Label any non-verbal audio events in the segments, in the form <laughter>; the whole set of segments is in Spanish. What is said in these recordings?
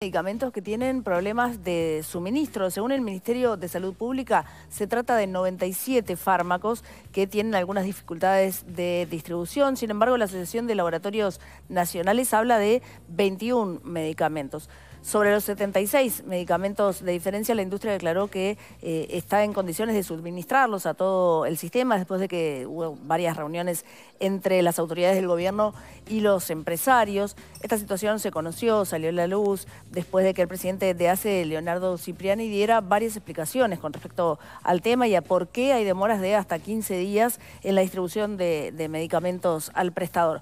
Medicamentos que tienen problemas de suministro. Según el Ministerio de Salud Pública, se trata de 97 fármacos que tienen algunas dificultades de distribución. Sin embargo, la Asociación de Laboratorios Nacionales habla de 21 medicamentos. Sobre los 76 medicamentos de diferencia, la industria declaró que eh, está en condiciones de suministrarlos a todo el sistema después de que hubo varias reuniones entre las autoridades del gobierno y los empresarios. Esta situación se conoció, salió a la luz después de que el presidente de ACE, Leonardo Cipriani, diera varias explicaciones con respecto al tema y a por qué hay demoras de hasta 15 días en la distribución de, de medicamentos al prestador.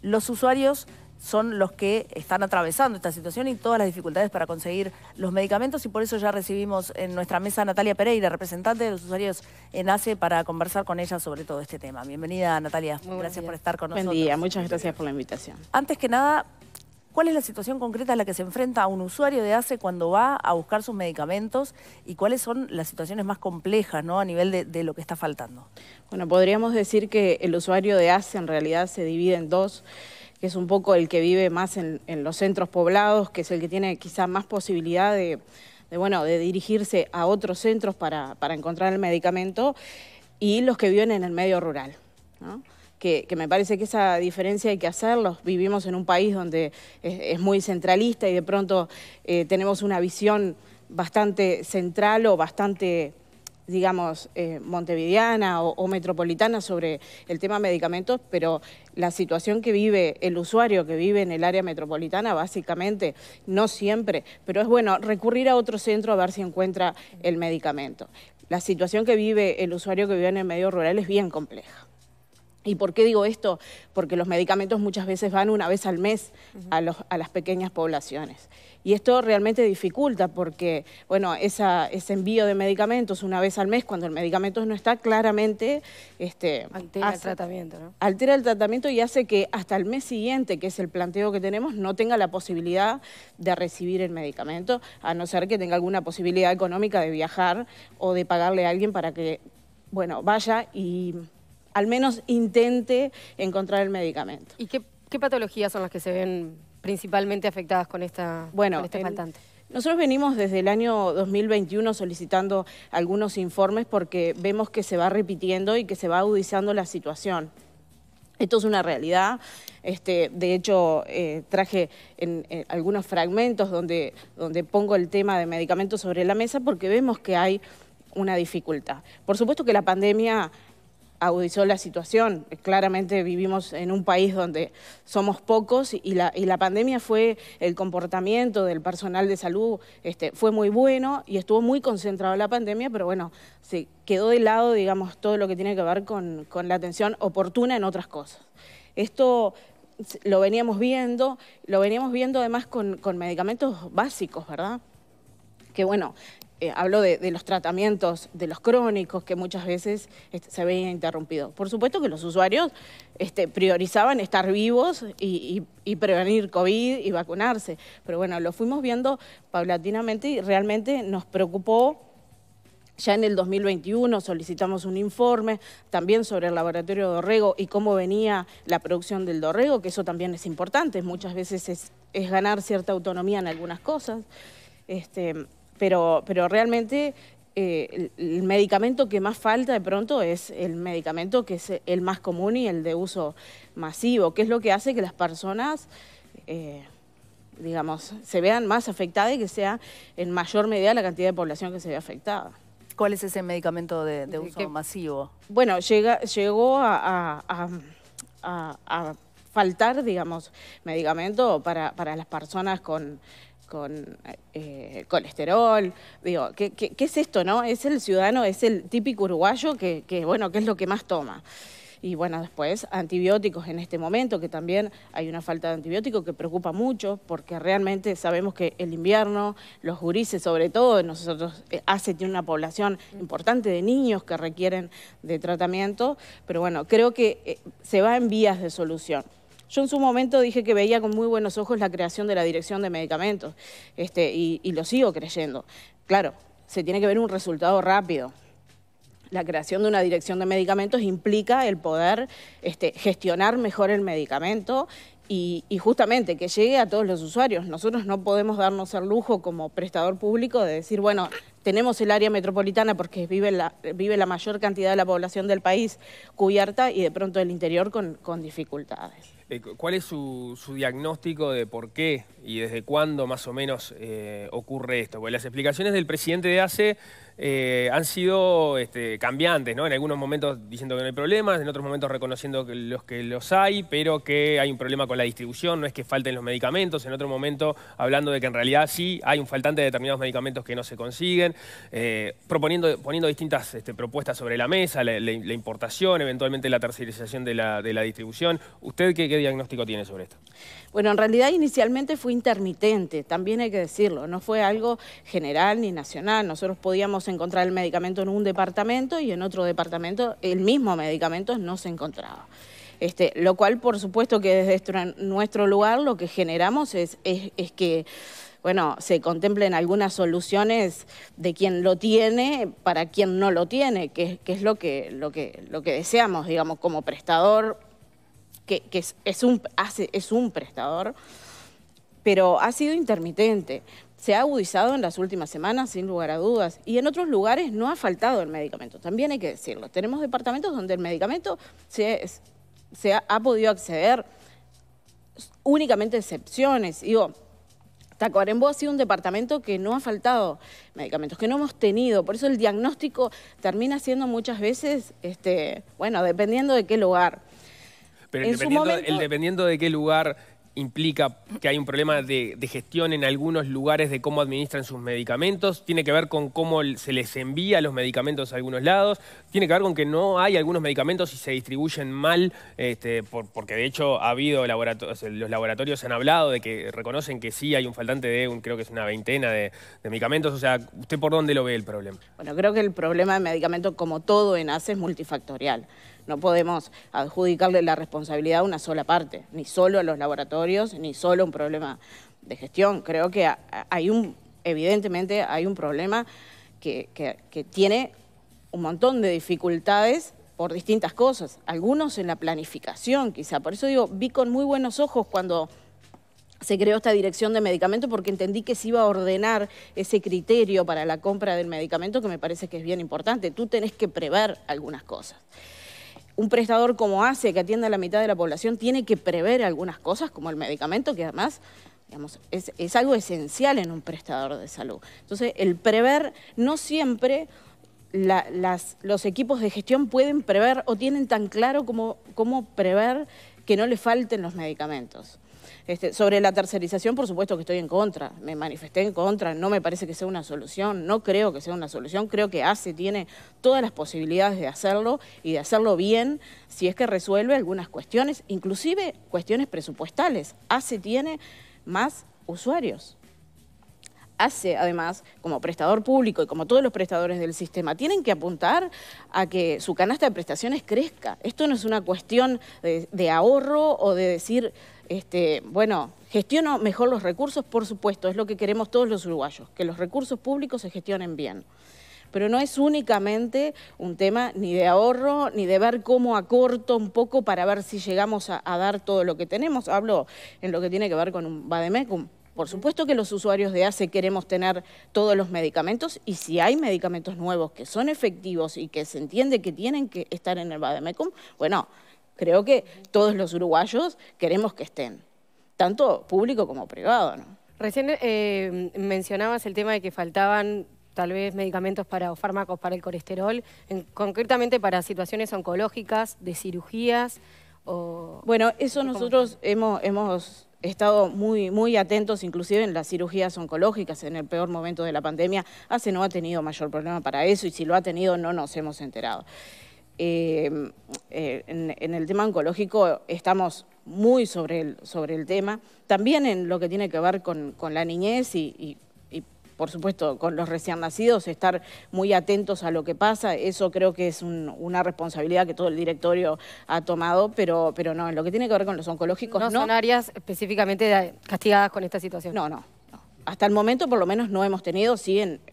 Los usuarios son los que están atravesando esta situación y todas las dificultades para conseguir los medicamentos y por eso ya recibimos en nuestra mesa a Natalia Pereira, representante de los usuarios en ACE, para conversar con ella sobre todo este tema. Bienvenida Natalia, gracias por estar con nosotros. Buen día, muchas gracias por la invitación. Antes que nada, ¿cuál es la situación concreta en la que se enfrenta un usuario de ACE cuando va a buscar sus medicamentos y cuáles son las situaciones más complejas ¿no? a nivel de, de lo que está faltando? Bueno, podríamos decir que el usuario de ACE en realidad se divide en dos que es un poco el que vive más en, los centros poblados, que es el que tiene quizá más posibilidad de, bueno, de dirigirse a otros centros para, encontrar el medicamento, y los que viven en el medio rural. Que, me parece que esa diferencia hay que hacerlos. Vivimos en un país donde es, muy centralista y de pronto eh, tenemos una visión bastante central o bastante digamos, eh, montevideana o, o, metropolitana sobre el tema medicamentos, pero la situación que vive el usuario que vive en el área metropolitana, básicamente, no siempre, pero es bueno recurrir a otro centro a ver si encuentra el medicamento. La situación que vive el usuario que vive en el medio rural es bien compleja. ¿Y por qué digo esto? Porque los medicamentos muchas veces van una vez al mes a, las pequeñas poblaciones. Y esto realmente dificulta porque, bueno, ese envío de medicamentos una vez al mes, cuando el medicamento no está, claramente... Este, altera el tratamiento, ¿no? Altera el tratamiento y hace que hasta el mes siguiente, que es el planteo que tenemos, no tenga la posibilidad de recibir el medicamento, a no ser que tenga alguna posibilidad económica de viajar o de pagarle a alguien para que, bueno, vaya y al menos intente encontrar el medicamento. ¿Y qué, patologías son las que se ven principalmente afectadas con esta bueno, este faltante? Nosotros venimos desde el año 2021 solicitando algunos informes porque vemos que se va repitiendo y que se va agudizando la situación. Esto es una realidad. Este, de hecho, eh, traje en, algunos fragmentos donde, donde pongo el tema de medicamentos sobre la mesa porque vemos que hay una dificultad. Por supuesto que la pandemia agudizó la situación. Claramente vivimos en un país donde somos pocos y la, pandemia fue, el comportamiento del personal de salud este, fue muy bueno y estuvo muy concentrado la pandemia, pero bueno, se quedó de lado, digamos, todo lo que tiene que ver con, la atención oportuna en otras cosas. Esto lo veníamos viendo, lo veníamos viendo además con, con medicamentos básicos, ¿verdad? que bueno, eh, hablo de, los tratamientos de los crónicos que muchas veces se veían interrumpidos. Por supuesto que los usuarios este, priorizaban estar vivos y, prevenir COVID y vacunarse, pero bueno, lo fuimos viendo paulatinamente y realmente nos preocupó. Ya en el 2021 solicitamos un informe también sobre el laboratorio Dorrego y cómo venía la producción del Dorrego, que eso también es importante, muchas veces es, ganar cierta autonomía en algunas cosas. Este, pero, pero realmente eh, el, medicamento que más falta de pronto es el medicamento que es el más común y el de uso masivo, que es lo que hace que las personas, eh, digamos, se vean más afectadas y que sea en mayor medida la cantidad de población que se ve afectada. ¿Cuál es ese medicamento de, uso masivo? Bueno, llega, llegó a, faltar, digamos, medicamento para las personas con con eh, colesterol, digo, ¿qué, es esto, no? Es el ciudadano, es el típico uruguayo que, bueno, ¿qué es lo que más toma. Y bueno, después antibióticos en este momento, que también hay una falta de antibióticos que preocupa mucho, porque realmente sabemos que el invierno, los gurises sobre todo, nosotros hace eh, tiene una población importante de niños que requieren de tratamiento, pero bueno, creo que eh, se va en vías de solución. Yo en su momento dije que veía con muy buenos ojos la creación de la Dirección de Medicamentos este, y, lo sigo creyendo. Claro, se tiene que ver un resultado rápido, la creación de una dirección de medicamentos implica el poder este, gestionar mejor el medicamento y, justamente que llegue a todos los usuarios. Nosotros no podemos darnos el lujo como prestador público de decir, bueno, tenemos el área metropolitana porque vive la, mayor cantidad de la población del país cubierta y de pronto el interior con dificultades. Eh, ¿Cuál es su, diagnóstico de por qué y desde cuándo más o menos eh, ocurre esto? Porque las explicaciones del presidente de ACE eh, han sido este, cambiantes, ¿no? En algunos momentos diciendo que no hay problemas, en otros momentos reconociendo que los que los hay, pero que hay un problema con la distribución, no es que falten los medicamentos, en otro momento hablando de que en realidad sí hay un faltante de determinados medicamentos que no se consiguen, eh, proponiendo, poniendo distintas este, propuestas sobre la mesa, la, importación, eventualmente la tercerización de la, distribución. ¿Usted qué, qué diagnóstico tiene sobre esto? Bueno, en realidad inicialmente fue intermitente, también hay que decirlo, no fue algo general ni nacional, nosotros podíamos encontrar el medicamento en un departamento y en otro departamento el mismo medicamento no se encontraba. Este, lo cual, por supuesto, que desde nuestro lugar lo que generamos es, es, que bueno, se contemplen algunas soluciones de quien lo tiene para quien no lo tiene, que, es lo que, lo, que, lo que deseamos, digamos, como prestador, que, es, un, hace, es un prestador, pero ha sido intermitente se ha agudizado en las últimas semanas, sin lugar a dudas, y en otros lugares no ha faltado el medicamento, también hay que decirlo. Tenemos departamentos donde el medicamento se, se ha, podido acceder únicamente excepciones. Digo, Tacuarembó ha sido un departamento que no ha faltado medicamentos, que no hemos tenido, por eso el diagnóstico termina siendo muchas veces, este, bueno, dependiendo de qué lugar. Pero el dependiendo de qué lugar implica que hay un problema de, gestión en algunos lugares de cómo administran sus medicamentos, tiene que ver con cómo se les envía los medicamentos a algunos lados, tiene que ver con que no hay algunos medicamentos y se distribuyen mal, este, porque de hecho ha habido laboratorios, los laboratorios han hablado de que reconocen que sí hay un faltante de, un, creo que es una veintena de, medicamentos, o sea, ¿usted por dónde lo ve el problema? Bueno, creo que el problema de medicamentos como todo en ACE, es multifactorial. No podemos adjudicarle la responsabilidad a una sola parte, ni solo a los laboratorios, ni solo un problema de gestión. Creo que hay un, evidentemente hay un problema que, tiene un montón de dificultades por distintas cosas, algunos en la planificación quizá. Por eso digo, vi con muy buenos ojos cuando se creó esta dirección de medicamentos porque entendí que se iba a ordenar ese criterio para la compra del medicamento que me parece que es bien importante. Tú tenés que prever algunas cosas un prestador como hace que atiende a la mitad de la población, tiene que prever algunas cosas, como el medicamento, que además es, algo esencial en un prestador de salud. Entonces, el prever no siempre... los equipos de gestión pueden prever o tienen tan claro como cómo prever que no le falten los medicamentos. Este, sobre la tercerización, por supuesto que estoy en contra, me manifesté en contra, no me parece que sea una solución, no creo que sea una solución, creo que ACE tiene todas las posibilidades de hacerlo y de hacerlo bien si es que resuelve algunas cuestiones, inclusive cuestiones presupuestales. ACE tiene más usuarios. ACE, además, como prestador público y como todos los prestadores del sistema, tienen que apuntar a que su canasta de prestaciones crezca. Esto no es una cuestión de, de ahorro o de decir este, bueno, gestiono mejor los recursos, por supuesto, es lo que queremos todos los uruguayos, que los recursos públicos se gestionen bien. Pero no es únicamente un tema ni de ahorro, ni de ver cómo acorto un poco para ver si llegamos a, a dar todo lo que tenemos. Hablo en lo que tiene que ver con un Bademecum. Por supuesto que los usuarios de ACE queremos tener todos los medicamentos y si hay medicamentos nuevos que son efectivos y que se entiende que tienen que estar en el Bademecum, bueno, Creo que todos los uruguayos queremos que estén, tanto público como privado. Recién eh, mencionabas el tema de que faltaban tal vez medicamentos para, o fármacos para el colesterol, concretamente para situaciones oncológicas, de cirugías. O, bueno, eso nosotros hemos, hemos estado muy, muy atentos, inclusive en las cirugías oncológicas, en el peor momento de la pandemia. hace no ha tenido mayor problema para eso y si lo ha tenido no nos hemos enterado. Eh, eh, en, el tema oncológico estamos muy sobre el, sobre el tema, también en lo que tiene que ver con, la niñez y, por supuesto, con los recién nacidos, estar muy atentos a lo que pasa. Eso creo que es una responsabilidad que todo el directorio ha tomado, pero, pero no, en lo que tiene que ver con los oncológicos. No, no son áreas específicamente castigadas con esta situación. No, no hasta el momento por lo menos no hemos tenido,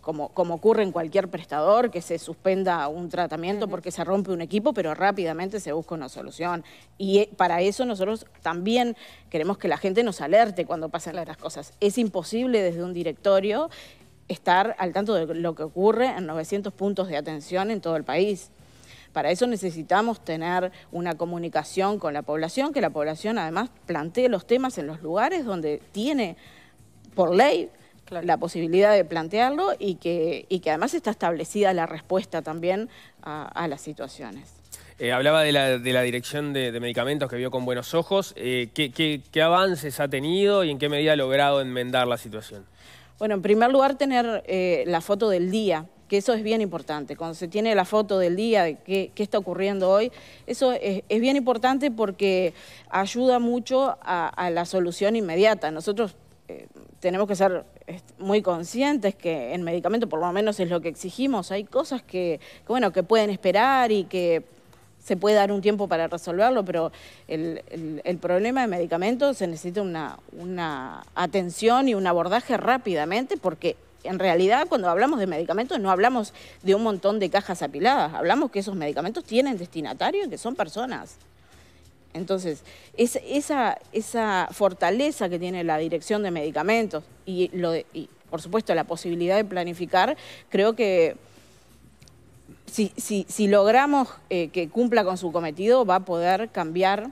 como, ocurre en cualquier prestador, que se suspenda un tratamiento porque se rompe un equipo, pero rápidamente se busca una solución. Y eh, para eso nosotros también queremos que la gente nos alerte cuando pasan las cosas. Es imposible desde un directorio estar al tanto de lo que ocurre en 900 puntos de atención en todo el país. Para eso necesitamos tener una comunicación con la población, que la población además plantee los temas en los lugares donde tiene por ley la posibilidad de plantearlo y que, y que además está establecida la respuesta también a, las situaciones. Eh, hablaba de la, de la dirección de, medicamentos que vio con buenos ojos. Eh, ¿qué, avances ha tenido y en qué medida ha logrado enmendar la situación? Bueno, en primer lugar, tener eh, la foto del día, que eso es bien importante. Cuando se tiene la foto del día de qué, está ocurriendo hoy, eso es, bien importante porque ayuda mucho a, a la solución inmediata. Nosotros eh, tenemos que ser este, muy conscientes que en medicamento, por lo menos es lo que exigimos, hay cosas que, bueno, que pueden esperar y que se puede dar un tiempo para resolverlo, pero el, el, problema de medicamentos se necesita una, una atención y un abordaje rápidamente porque en realidad cuando hablamos de medicamentos no hablamos de un montón de cajas apiladas, hablamos que esos medicamentos tienen destinatarios, que son personas. Entonces, esa, fortaleza que tiene la dirección de medicamentos y, por supuesto, la posibilidad de planificar, creo que si, si, si logramos eh, que cumpla con su cometido, va a poder cambiar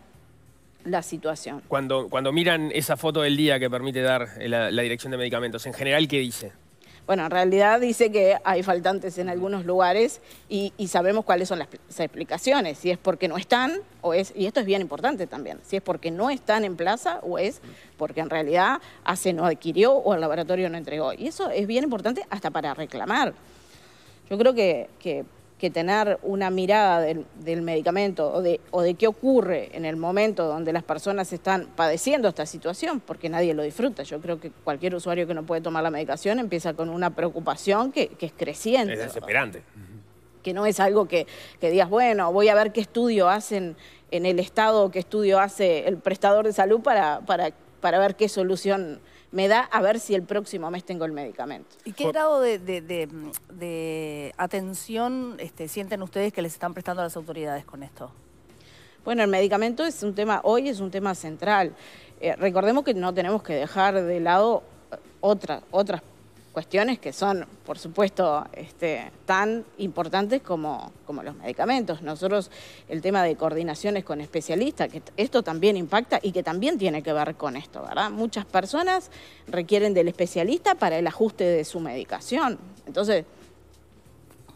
la situación. Cuando, cuando miran esa foto del día que permite dar eh, la, la dirección de medicamentos, ¿en general qué dice? Bueno, en realidad dice que hay faltantes en algunos lugares y, sabemos cuáles son las, explicaciones, si es porque no están o es, y esto es bien importante también, si es porque no están en plaza o es porque en realidad hace no adquirió o el laboratorio no entregó. Y eso es bien importante hasta para reclamar. Yo creo que que tener una mirada del, medicamento o de, qué ocurre en el momento donde las personas están padeciendo esta situación, porque nadie lo disfruta. Yo creo que cualquier usuario que no puede tomar la medicación empieza con una preocupación que, es creciente. Es desesperante. Que no es algo que, que digas, bueno, voy a ver qué estudio hacen en el Estado, qué estudio hace el prestador de salud para, para, para ver qué solución me da a ver si el próximo mes tengo el medicamento. ¿Y qué grado de, atención este, sienten ustedes que les están prestando a las autoridades con esto? Bueno, el medicamento es un tema, hoy es un tema central. Eh, recordemos que no tenemos que dejar de lado eh, otras, otras cuestiones que son, por supuesto, este, tan importantes como, los medicamentos. Nosotros, el tema de coordinaciones con especialistas, que esto también impacta y que también tiene que ver con esto, ¿verdad? Muchas personas requieren del especialista para el ajuste de su medicación. Entonces,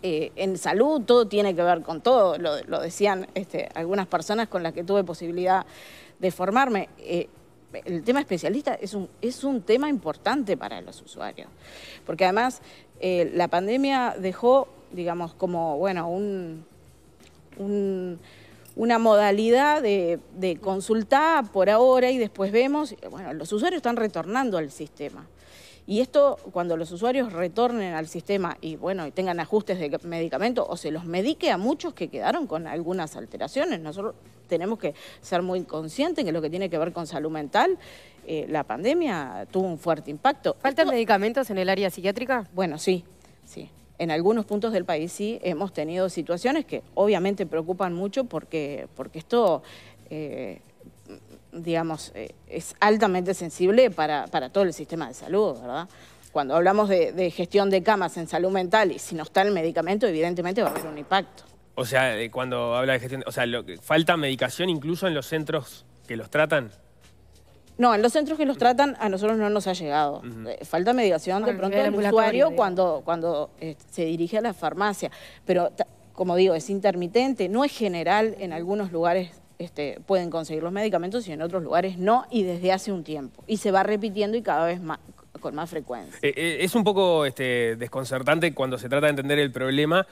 eh, en salud todo tiene que ver con todo, lo, decían este, algunas personas con las que tuve posibilidad de formarme. Eh, el tema especialista es un, es un tema importante para los usuarios, porque además eh, la pandemia dejó, digamos, como, bueno, un, una modalidad de, de consultar por ahora y después vemos, bueno, los usuarios están retornando al sistema. Y esto, cuando los usuarios retornen al sistema y bueno, y tengan ajustes de medicamento, o se los medique a muchos que quedaron con algunas alteraciones. Nosotros tenemos que ser muy conscientes que lo que tiene que ver con salud mental, eh, la pandemia tuvo un fuerte impacto. ¿Faltan medicamentos en el área psiquiátrica? Bueno, sí, sí. En algunos puntos del país sí hemos tenido situaciones que obviamente preocupan mucho porque, porque esto eh, digamos, eh, es altamente sensible para, todo el sistema de salud, ¿verdad? Cuando hablamos de, gestión de camas en salud mental y si no está el medicamento, evidentemente va a haber un impacto. O sea, eh, cuando habla de gestión, o sea, ¿falta medicación incluso en los centros que los tratan? No, en los centros que los tratan a nosotros no nos ha llegado. Eh, falta medicación de pronto del usuario cuando, cuando se dirige a la farmacia. Pero, como digo, es intermitente, no es general en algunos lugares este, pueden conseguir los medicamentos y en otros lugares no, y desde hace un tiempo. Y se va repitiendo y cada vez con más frecuencia. Eh, eh, es un poco este, desconcertante cuando se trata de entender el problema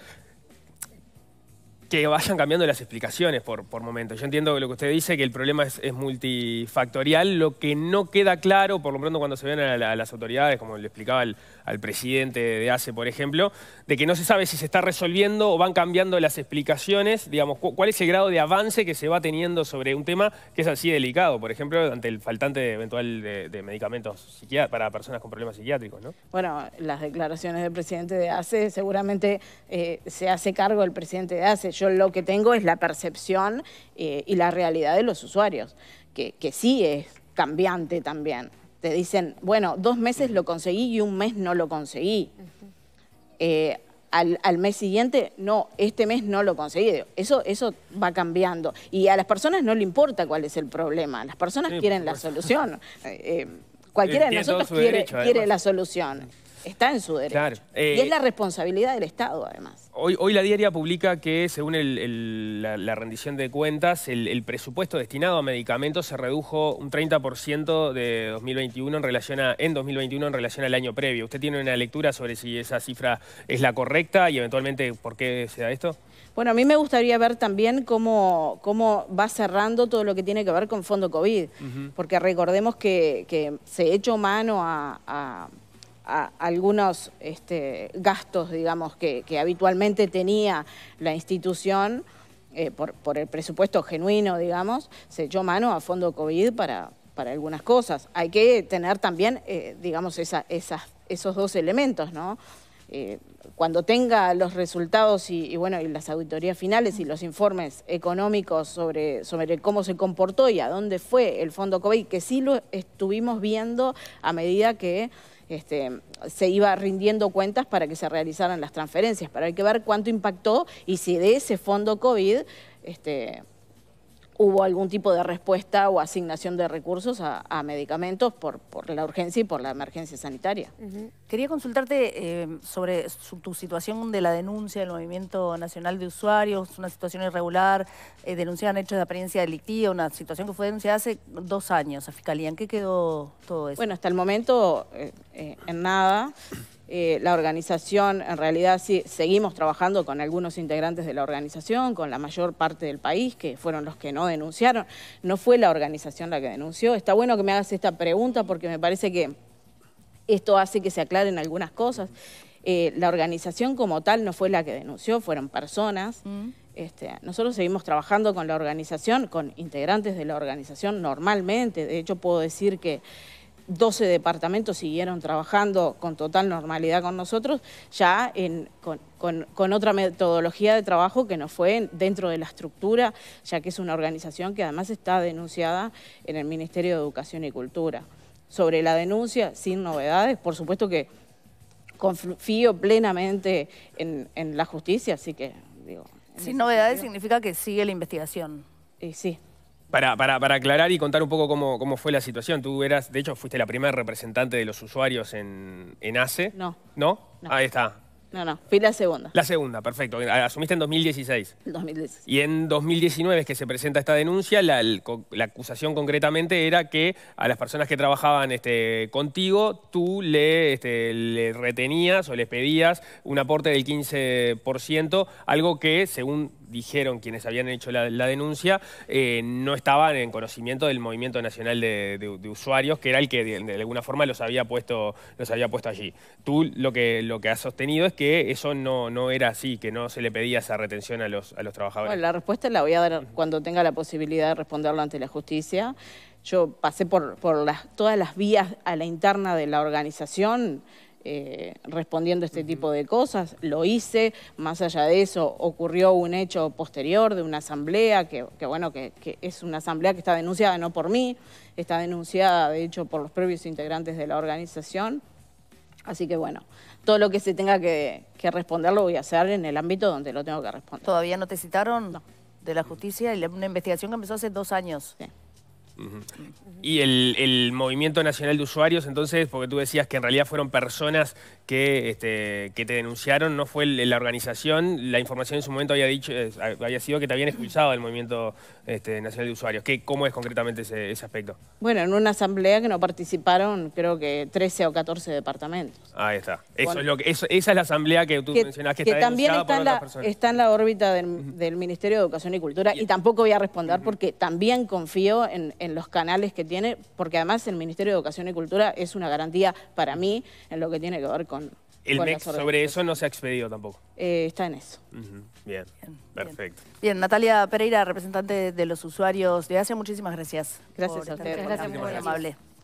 que vayan cambiando las explicaciones por, por momentos. Yo entiendo lo que usted dice, que el problema es, multifactorial. Lo que no queda claro, por lo pronto cuando se ven a, las autoridades, como le explicaba al presidente de ACE, por ejemplo, de que no se sabe si se está resolviendo o van cambiando las explicaciones, digamos, cuál es el grado de avance que se va teniendo sobre un tema que es así delicado, por ejemplo, ante el faltante de eventual de, medicamentos para personas con problemas psiquiátricos, ¿no? Bueno, las declaraciones del presidente de ACE seguramente eh, se hace cargo el presidente de ACE yo lo que tengo es la percepción eh, y la realidad de los usuarios, que, sí es cambiante también. Te dicen, bueno, dos meses lo conseguí y un mes no lo conseguí. Eh, al, mes siguiente, no, este mes no lo conseguí. Eso, eso va cambiando. Y a las personas no le importa cuál es el problema, las personas quieren la solución. <laughs> Eh, cualquiera de nosotros quiere, quiere la solución. Está en su derecho. y es la responsabilidad del Estado, además hoy, la diaria publica que, según la, rendición de cuentas, el, presupuesto destinado a medicamentos se redujo un 30% de 2021 en, relación en 2021 en relación al año previo. ¿Usted tiene una lectura sobre si esa cifra es la correcta y eventualmente por qué se da esto? Bueno, a mí me gustaría ver también cómo, cómo va cerrando todo lo que tiene que ver con fondo COVID, porque recordemos que, se echó mano a algunos este, gastos, digamos, que, habitualmente tenía la institución eh, por, el presupuesto genuino, digamos, se echó mano a fondo COVID para, para algunas cosas. Hay que tener también, eh, digamos, esos dos elementos, ¿no? Eh, cuando tenga los resultados y, bueno y las auditorías finales y los informes económicos sobre, sobre cómo se comportó y a dónde fue el fondo COVID, que sí lo estuvimos viendo a medida que este, se iba rindiendo cuentas para que se realizaran las transferencias, Pero hay que ver cuánto impactó y si de ese fondo COVID... Este, hubo algún tipo de respuesta o asignación de recursos a, medicamentos por, la urgencia y por la emergencia sanitaria. Quería consultarte eh, sobre tu situación de la denuncia del Movimiento Nacional de Usuarios, una situación irregular, eh, denunciaban hechos de apariencia delictiva, una situación que fue denunciada hace dos años a Fiscalía. ¿En qué quedó todo eso? Bueno, hasta el momento eh, en nada. Eh, la organización, en realidad sí, seguimos trabajando con algunos integrantes de la organización, con la mayor parte del país, que fueron los que no denunciaron. No fue la organización la que denunció. Está bueno que me hagas esta pregunta porque me parece que esto hace que se aclaren algunas cosas. Eh, la organización como tal no fue la que denunció, fueron personas. Mm. Este, nosotros seguimos trabajando con la organización, con integrantes de la organización normalmente. De hecho, puedo decir que... 12 departamentos siguieron trabajando con total normalidad con nosotros, ya en, con, otra metodología de trabajo que no fue dentro de la estructura, ya que es una organización que además está denunciada en el Ministerio de Educación y Cultura. Sobre la denuncia, sin novedades, por supuesto que confío plenamente en, la justicia, así que digo... Sin novedades significa que sigue la investigación. Eh, sí, para, para, para, aclarar y contar un poco cómo, fue la situación, tú eras, de hecho, fuiste la primera representante de los usuarios en, en ACE. No. ¿No? Ahí está. No, no, fui la segunda. La segunda, perfecto. Asumiste en 2016. 2016. Y en 2019 es que se presenta esta denuncia, la, la acusación concretamente era que a las personas que trabajaban este, contigo, tú le, este, le retenías o les pedías un aporte del 15%, algo que, según dijeron quienes habían hecho la, denuncia, eh, no estaban en conocimiento del Movimiento Nacional de, Usuarios, que era el que de, alguna forma los había puesto, los había puesto allí. Tú lo que, lo que has sostenido es que eso no, no era así, que no se le pedía esa retención a los, a los trabajadores. Bueno, la respuesta la voy a dar cuando tenga la posibilidad de responderlo ante la justicia. Yo pasé por, por las, todas las vías a la interna de la organización. Eh, respondiendo este tipo de cosas. Lo hice, más allá de eso ocurrió un hecho posterior de una asamblea, que, bueno, que, es una asamblea que está denunciada no por mí, está denunciada de hecho por los previos integrantes de la organización. Así que bueno, todo lo que se tenga que, responder lo voy a hacer en el ámbito donde lo tengo que responder. ¿Todavía no te citaron? De la justicia y una investigación que empezó hace dos años. Y el, Movimiento Nacional de Usuarios, entonces, porque tú decías que en realidad fueron personas que, este, te denunciaron, no fue la organización, la información en su momento había dicho había sido que te habían expulsado del Movimiento este, Nacional de Usuarios. ¿Cómo es concretamente ese, aspecto? Bueno, en una asamblea que no participaron creo que 13 o 14 departamentos. Ahí está. esa es la asamblea que tú que, que, está también está en, la, está en la órbita del, Ministerio de Educación y Cultura y, tampoco voy a responder porque también confío en en los canales que tiene, porque además el Ministerio de Educación y Cultura es una garantía para mí en lo que tiene que ver con... El sobre eso no se ha expedido tampoco. Eh, está en eso. bien. perfecto. Bien. Natalia Pereira, representante de los usuarios de Asia, muchísimas gracias. Gracias a ustedes. Gracias, muy amable.